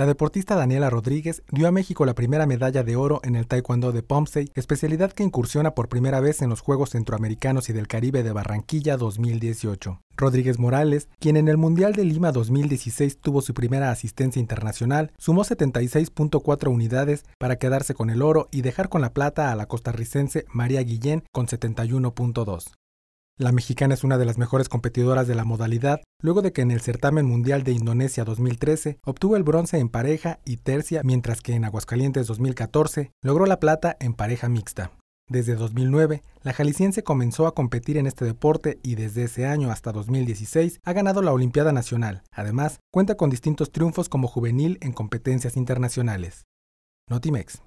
La deportista Daniela Rodríguez dio a México la primera medalla de oro en el Taekwondo de pompey, especialidad que incursiona por primera vez en los Juegos Centroamericanos y del Caribe de Barranquilla 2018. Rodríguez Morales, quien en el Mundial de Lima 2016 tuvo su primera asistencia internacional, sumó 76.4 unidades para quedarse con el oro y dejar con la plata a la costarricense María Guillén con 71.2. La mexicana es una de las mejores competidoras de la modalidad, luego de que en el certamen mundial de Indonesia 2013 obtuvo el bronce en pareja y tercia, mientras que en Aguascalientes 2014 logró la plata en pareja mixta. Desde 2009, la jalisciense comenzó a competir en este deporte y desde ese año hasta 2016 ha ganado la Olimpiada Nacional. Además, cuenta con distintos triunfos como juvenil en competencias internacionales. Notimex.